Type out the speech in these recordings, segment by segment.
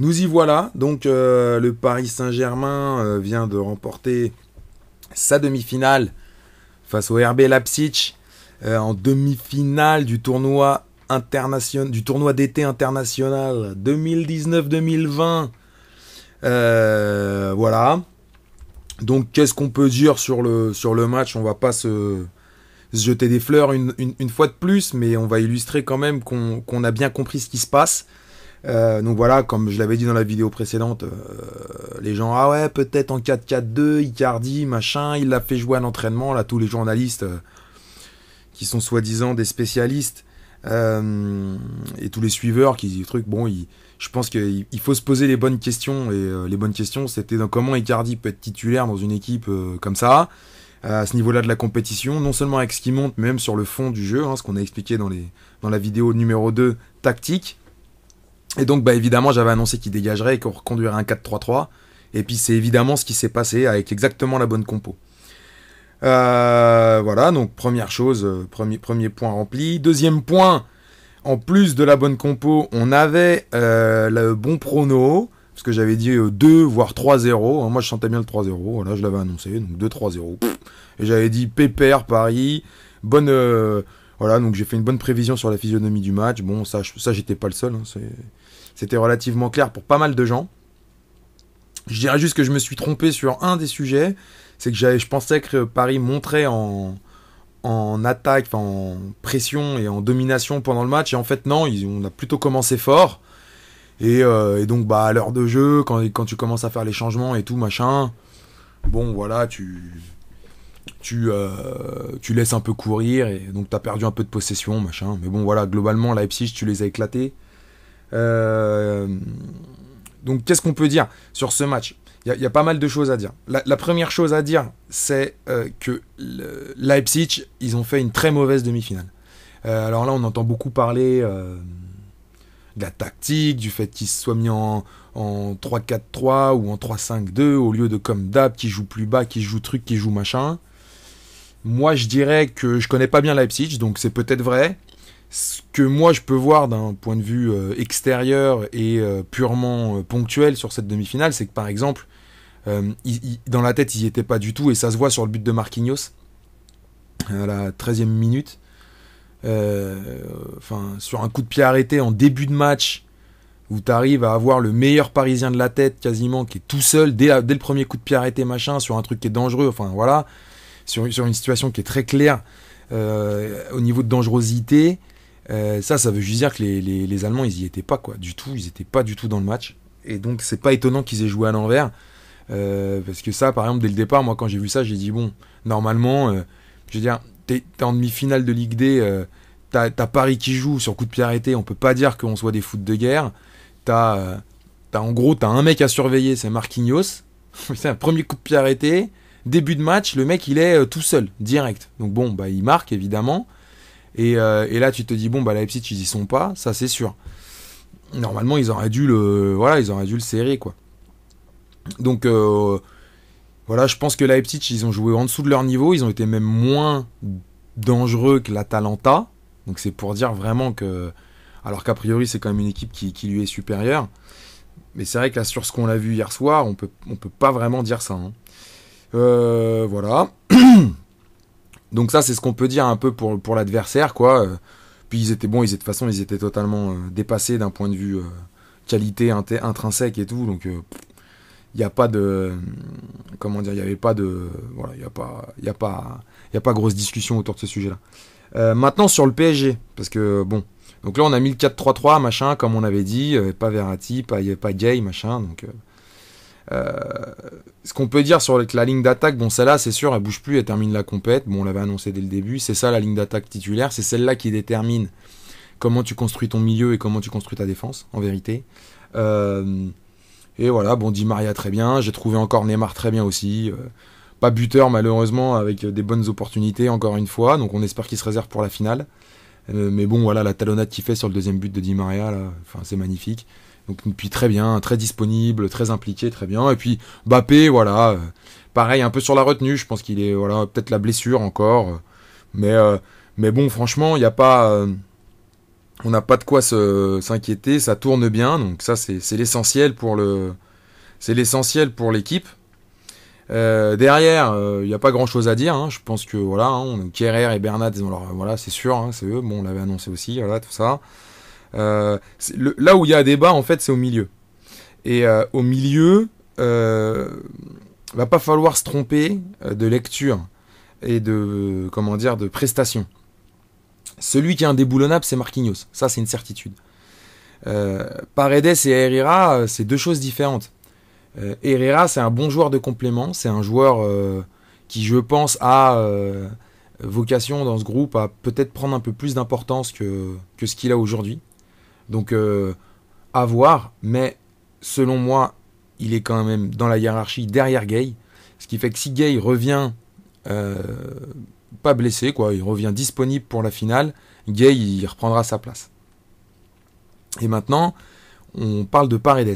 Nous y voilà. Donc euh, le Paris Saint-Germain euh, vient de remporter sa demi-finale face au RB Leipzig euh, en demi-finale du tournoi international du tournoi d'été international 2019-2020. voilà. Donc qu'est-ce qu'on peut dire sur le, sur le match On va pas se, jeter des fleurs une, fois de plus, mais on va illustrer quand même qu'on a bien compris ce qui se passe. Euh, donc voilà, comme je l'avais dit dans la vidéo précédente, euh, les gens, ah ouais, peut-être en 4-4-2, Icardi, machin, il l'a fait jouer à l'entraînement, là, tous les journalistes euh, qui sont soi-disant des spécialistes, et tous les suiveurs qui disent truc, bon, je pense qu'il faut se poser les bonnes questions, et les bonnes questions, c'était comment Icardi peut être titulaire dans une équipe comme ça, à ce niveau-là de la compétition, non seulement avec ce qui monte, mais même sur le fond du jeu, hein, ce qu'on a expliqué dans, les, dans la vidéo numéro 2, tactique. Et donc, bah, évidemment, j'avais annoncé qu'il dégagerait et qu'on reconduirait un 4-3-3. Et puis, c'est évidemment ce qui s'est passé avec exactement la bonne compo. Euh, voilà, donc première chose, euh, premier, premier point rempli. Deuxième point, en plus de la bonne compo, on avait euh, le bon prono, parce que j'avais dit 2, voire 3-0. Hein, moi, je sentais bien le 3-0, voilà, je l'avais annoncé, donc 2-3-0. Et j'avais dit pépère Paris, bonne... voilà, donc j'ai fait une bonne prévision sur la physionomie du match. Bon, ça, ça j'étais pas le seul, hein, c'est... C'était relativement clair pour pas mal de gens. Je dirais juste que je me suis trompé sur un des sujets, c'est que je pensais que Paris montrait en, en attaque, en pression et en domination pendant le match, et en fait non, on a plutôt commencé fort. Euh, et, donc bah à l'heure de jeu, quand, quand, tu commences à faire les changements et tout machin, bon voilà, tu tu, euh, tu laisses un peu courir et donc as perdu un peu de possession machin. Mais bon voilà, globalement Leipzig, tu les as éclatés. Euh, donc qu'est-ce qu'on peut dire sur ce match Il y, a pas mal de choses à dire. La, première chose à dire, c'est euh, que Leipzig, ils ont fait une très mauvaise demi-finale. Euh, alors là, on entend beaucoup parler de la tactique, du fait qu'ils se soient mis en, en 3-4-3 ou en 3-5-2 au lieu de comme d'hab qui joue plus bas, qui joue truc, qui joue machin. Moi, je dirais que je connais pas bien Leipzig, donc c'est peut-être vrai ce que moi je peux voir d'un point de vue euh, extérieur et euh, purement euh, ponctuel sur cette demi-finale, c'est que par exemple, dans la tête, ils n'y étaient pas du tout, et ça se voit sur le but de Marquinhos à la 13e minute. sur un coup de pied arrêté en début de match, où tu arrives à avoir le meilleur Parisien de la tête quasiment, qui est tout seul dès, le premier coup de pied arrêté, machin, sur un truc qui est dangereux, enfin voilà, sur, une situation qui est très claire au niveau de dangerosité. Euh, ça, ça veut juste dire que les, Allemands, ils y étaient pas, quoi, du tout. Ils étaient pas du tout dans le match. Et donc, c'est pas étonnant qu'ils aient joué à l'envers. Euh, parce que ça, par exemple, dès le départ, moi, quand j'ai vu ça, j'ai dit, bon, normalement, euh, je veux dire, t'es en demi-finale de Ligue D, t'as Paris qui joue sur coup de pied arrêté, on peut pas dire qu'on soit des foot de guerre. T'as, en gros, t'as un mec à surveiller, c'est Marquinhos. c'est un premier coup de pied arrêté. Début de match, le mec, il est tout seul, direct. Donc bon, bah, il marque, évidemment. Euh, et, là, tu te dis, bon, bah, Leipzig, ils y sont pas, ça c'est sûr. Normalement, ils auraient dû le, voilà, ils auraient dû le serrer, quoi. Donc, euh, voilà, je pense que Leipzig, ils ont joué en dessous de leur niveau, ils ont été même moins dangereux que l'Atalanta. Donc, c'est pour dire vraiment que. Alors qu'a priori, c'est quand même une équipe qui, lui est supérieure. Mais c'est vrai que là, sur ce qu'on l'a vu hier soir, on peut, on peut pas vraiment dire ça. Hein. Euh, voilà. Donc ça, c'est ce qu'on peut dire un peu pour, pour l'adversaire, quoi. Euh, puis ils étaient bons, ils étaient de toute façon, ils étaient totalement euh, dépassés d'un point de vue euh, qualité intrinsèque et tout. Donc il n'y a pas de comment dire, il n'y avait pas de voilà, il n'y a pas il y a pas a pas grosse discussion autour de ce sujet-là. maintenant sur le PSG, parce que bon, donc là on a mis le 4-3-3 machin, comme on avait dit, pas Verratti, pas pas Gay machin, donc. Euh, ce qu'on peut dire sur la ligne d'attaque, bon, celle-là, c'est sûr, elle bouge plus, elle termine la compète. Bon, on l'avait annoncé dès le début. C'est ça la ligne d'attaque titulaire. C'est celle-là qui détermine comment tu construis ton milieu et comment tu construis ta défense, en vérité. Euh, et voilà, bon, Di Maria très bien. J'ai trouvé encore Neymar très bien aussi. Euh, pas buteur, malheureusement, avec euh, des bonnes opportunités, encore une fois. Donc, on espère qu'il se réserve pour la finale. mais bon, voilà, la talonnade qu'il fait sur le deuxième but de Di Maria, c'est magnifique. Donc puis très bien, très disponible, très impliqué, très bien. Et puis Bappé, voilà, euh, pareil, un peu sur la retenue. Je pense qu'il est, voilà, peut-être la blessure encore. Mais, euh, mais bon, franchement, il n'y a pas, euh, on n'a pas de quoi s'inquiéter. Ça tourne bien, donc ça c'est l'essentiel pour le, c'est l'essentiel pour l'équipe. derrière, il n'y a pas grand chose à dire. Hein. Je pense que voilà, hein, Kerrer et Bernat, voilà, c'est sûr, hein, c'est eux. Bon, on l'avait annoncé aussi, voilà, tout ça. Euh, là où il y a débat, en fait, c'est au milieu. Et euh, au milieu, euh, va pas falloir se tromper de lecture et de comment dire de prestation. Celui qui est indéboulonnable, c'est Marquinhos. Ça, c'est une certitude. Paredes et Herrera, c'est deux choses différentes. Herrera, c'est un bon joueur de complément. C'est un joueur qui, je pense, a vocation dans ce groupe à peut-être prendre un peu plus d'importance que, ce qu'il a aujourd'hui. Donc, euh, à voir, mais selon moi, il est quand même dans la hiérarchie derrière Gay. Ce qui fait que si Gay revient euh, pas blessé, quoi, il revient disponible pour la finale, Gay il reprendra sa place. Et maintenant, on parle de Paredes.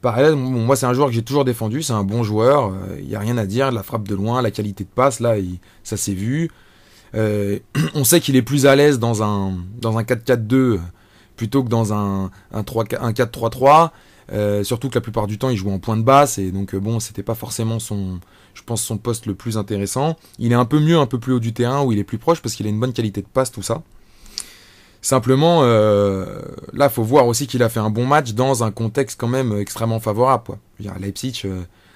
Paredes, moi c'est un joueur que j'ai toujours défendu, c'est un bon joueur, euh, il n'y a rien à dire, la frappe de loin, la qualité de passe, là ça s'est vu. on sait qu'il est plus à l'aise dans un, dans un 4-4-2 plutôt que dans un, un 4-3-3. Euh, surtout que la plupart du temps, il joue en point de basse et donc euh, bon, c'était pas forcément son, je pense, son poste le plus intéressant. Il est un peu mieux, un peu plus haut du terrain où il est plus proche parce qu'il a une bonne qualité de passe, tout ça. Simplement, là euh, là, faut voir aussi qu'il a fait un bon match dans un contexte quand même extrêmement favorable. Quoi. Leipzig,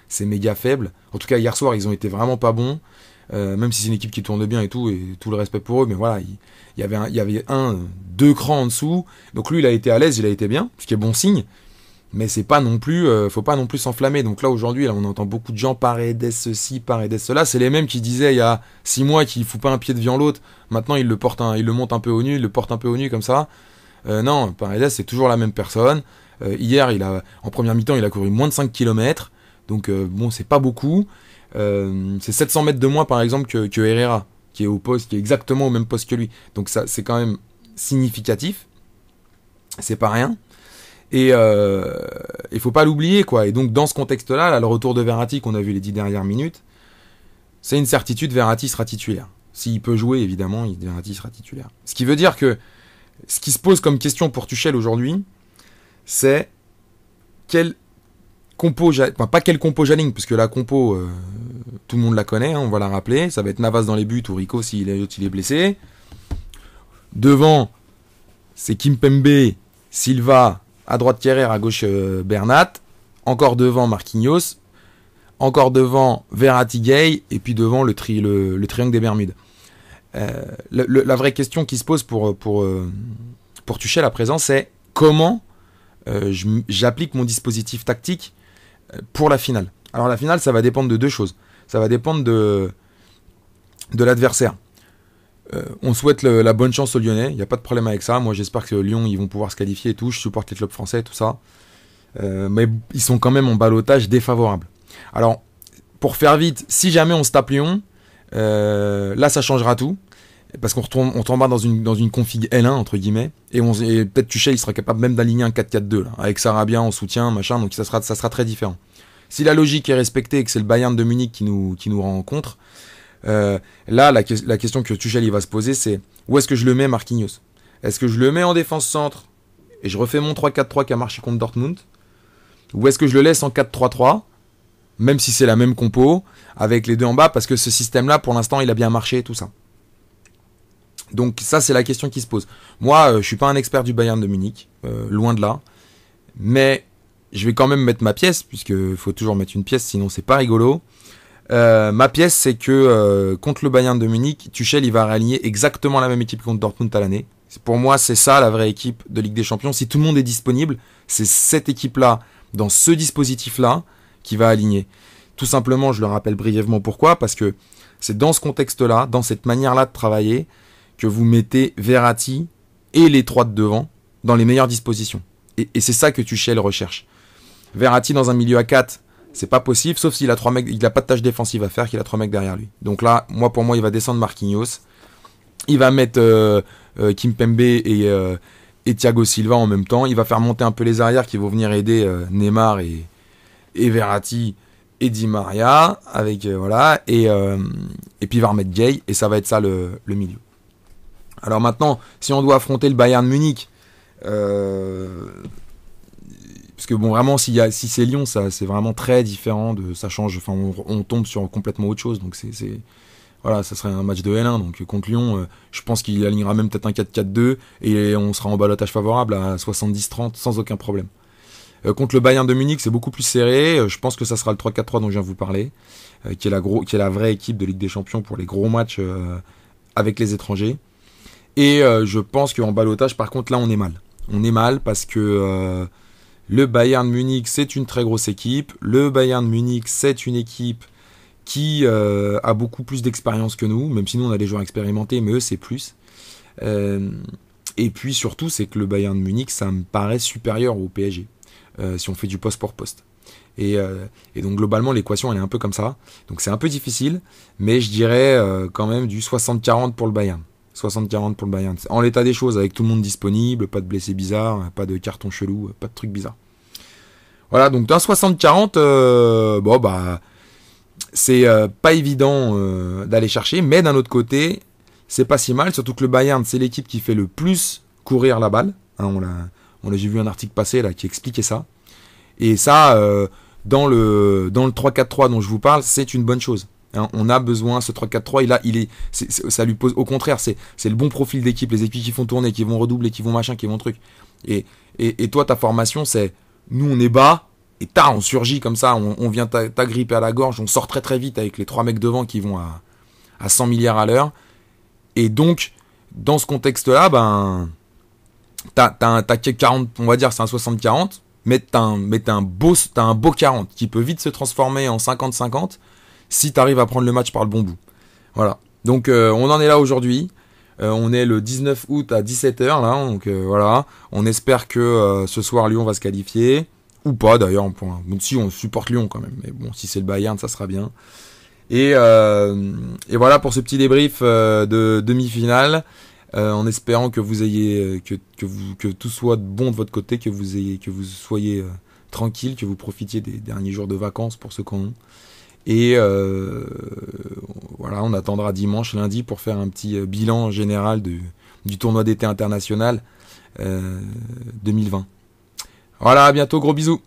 c'est méga faible. En tout cas, hier soir, ils ont été vraiment pas bons. Euh, même si c'est une équipe qui tourne bien et tout, et tout le respect pour eux, mais voilà, il, y, avait un, il y avait un, deux crans en dessous. Donc lui, il a été à l'aise, il a été bien, ce qui est bon signe. Mais c'est pas non plus, euh, faut pas non plus s'enflammer. Donc là aujourd'hui, on entend beaucoup de gens de ceci, de cela. C'est les mêmes qui disaient il y a six mois qu'il fout pas un pied de devant l'autre. Maintenant, il le porte un, le monte un peu au nu, il le porte un peu au nu comme ça. Euh, non, Paredes c'est toujours la même personne. hier, il a en première mi-temps, il a couru moins de 5 km. Donc bon, c'est pas beaucoup. Euh, c'est 700 mètres de moins par exemple que, Herrera, qui est au poste, qui est exactement au même poste que lui. Donc ça, c'est quand même significatif. C'est pas rien. Et il euh, faut pas l'oublier, quoi. Et donc, dans ce contexte-là, le retour de Verratti, qu'on a vu les dix dernières minutes, c'est une certitude, Verratti sera titulaire. S'il peut jouer, évidemment, Verratti sera titulaire. Ce qui veut dire que ce qui se pose comme question pour Tuchel aujourd'hui, c'est quel compo, pas quel compo j'aligne, puisque la compo, euh, tout le monde la connaît, hein, on va la rappeler. Ça va être Navas dans les buts ou Rico s'il est, blessé. Devant, c'est Kimpembe, Silva, à droite Thierry, à gauche euh, Bernat. Encore devant Marquinhos. Encore devant Verratti Gay. Et puis devant le, le, triangle des Bermudes. Euh, la vraie question qui se pose pour, pour, pour Tuchel à présent, c'est comment j'applique mon dispositif tactique pour la finale. Alors la finale, ça va dépendre de deux choses. Ça va dépendre de, de l'adversaire. Euh, on souhaite la bonne chance aux Lyonnais, il n'y a pas de problème avec ça. Moi j'espère que Lyon, ils vont pouvoir se qualifier et tout. Je supporte les clubs français, et tout ça. Euh, mais ils sont quand même en balotage défavorable. Alors, pour faire vite, si jamais on se tape Lyon, euh, là ça changera tout parce qu'on retourne, on tombe dans une, dans une config L1 entre guillemets, et, peut-être Tuchel il sera capable même d'aligner un 4-4-2 avec Sarabia en soutien, machin, donc ça sera, ça sera très différent. Si la logique est respectée et que c'est le Bayern de Munich qui nous, qui nous rencontre, euh, là la, question que Tuchel il va se poser c'est où est-ce que je le mets Marquinhos Est-ce que je le mets en défense centre et je refais mon 3-4-3 qui a marché contre Dortmund Ou est-ce que je le laisse en 4-3-3 même si c'est la même compo, avec les deux en bas, parce que ce système-là, pour l'instant, il a bien marché, tout ça. Donc ça, c'est la question qui se pose. Moi, euh, je suis pas un expert du Bayern de Munich, euh, loin de là. Mais je vais quand même mettre ma pièce, puisqu'il faut toujours mettre une pièce, sinon c'est pas rigolo. Euh, ma pièce, c'est que contre le Bayern de Munich, Tuchel, il va réaligner exactement la même équipe contre Dortmund à l'année. Pour moi, c'est ça la vraie équipe de Ligue des Champions. Si tout le monde est disponible, c'est cette équipe-là, dans ce dispositif-là, qui va aligner. Tout simplement, je le rappelle brièvement pourquoi, parce que c'est dans ce contexte-là, dans cette manière-là de travailler, que vous mettez Verratti et les trois de devant dans les meilleures dispositions. Et, c'est ça que Tuchel recherche. Verratti dans un milieu à 4, c'est pas possible, sauf s'il a trois mecs, il a pas de tâche défensive à faire, qu'il a trois mecs derrière lui. Donc là, moi pour moi, il va descendre Marquinhos, il va mettre Kim euh, euh, Kimpembe euh, et, Thiago Silva en même temps. Il va faire monter un peu les arrières qui vont venir aider Neymar et, Verratti et Di Maria avec voilà et, puis il va remettre Gay et ça va être ça le milieu. Alors maintenant, si on doit affronter le Bayern Munich, euh, parce que bon, vraiment, si, c'est Lyon, ça, c'est vraiment très différent. De, ça change. Enfin, on, tombe sur complètement autre chose. Donc c'est, voilà, ça serait un match de L1. Donc contre Lyon, euh, je pense qu'il alignera même peut-être un 4-4-2 et on sera en ballottage favorable à 70-30 sans aucun problème. Euh, contre le Bayern de Munich, c'est beaucoup plus serré. je pense que ça sera le 3-4-3 dont je viens de vous parler, qui est, la qui est la vraie équipe de Ligue des Champions pour les gros matchs avec les étrangers. Et euh, je pense qu'en balotage, par contre, là, on est mal. On est mal parce que euh, le Bayern Munich, c'est une très grosse équipe. Le Bayern Munich, c'est une équipe qui euh, a beaucoup plus d'expérience que nous, même si nous on a des joueurs expérimentés, mais eux c'est plus. et puis surtout, c'est que le Bayern Munich, ça me paraît supérieur au PSG, si on fait du poste pour poste. Et, et donc globalement, l'équation elle est un peu comme ça. Donc c'est un peu difficile, mais je dirais quand même du 60-40 pour le Bayern. 60-40 pour le Bayern. En l'état des choses, avec tout le monde disponible, pas de blessés bizarres, pas de carton chelou, pas de trucs bizarres. Voilà, donc d'un 60-40, euh, bon bah c'est euh, pas évident euh, d'aller chercher, mais d'un autre côté, c'est pas si mal, surtout que le Bayern, c'est l'équipe qui fait le plus courir la balle. Hein, on l'a, on j'ai vu un article passé là qui expliquait ça. Et ça, dans le dans le 3-4-3 dont je vous parle, c'est une bonne chose. Hein, on a besoin, ce 3-4-3, et là, il est, ça lui pose, au contraire, c'est le bon profil d'équipe, les équipes qui font tourner, qui vont redoubler, qui vont machin, qui vont truc. Et, toi, ta formation, c'est nous, on est bas, et ta, on surgit comme ça, on, on vient t'agripper à la gorge, on sort très très vite avec les trois mecs devant qui vont à, 100 milliards à l'heure. Et donc, dans ce contexte-là, ben, t'as, 40, on va dire c'est un 60-40, mais t'as un, un beau 40 qui peut vite se transformer en 50-50 si tu arrives à prendre le match par le bon bout. Voilà. Donc euh, on en est là aujourd'hui. Euh, on est le 19 août à 17h là, donc euh, voilà. On espère que ce soir Lyon va se qualifier. Ou pas d'ailleurs, si on supporte Lyon quand même, mais bon, si c'est le Bayern, ça sera bien. Et, voilà pour ce petit débrief de demi-finale, en espérant que vous ayez que, tout soit bon de votre côté, que vous ayez que vous soyez tranquille, que vous profitiez des derniers jours de vacances pour ce qu'on. Et euh, voilà, on attendra dimanche, lundi pour faire un petit euh, bilan général du, tournoi d'été international 2020. Euh, voilà, à bientôt, gros bisous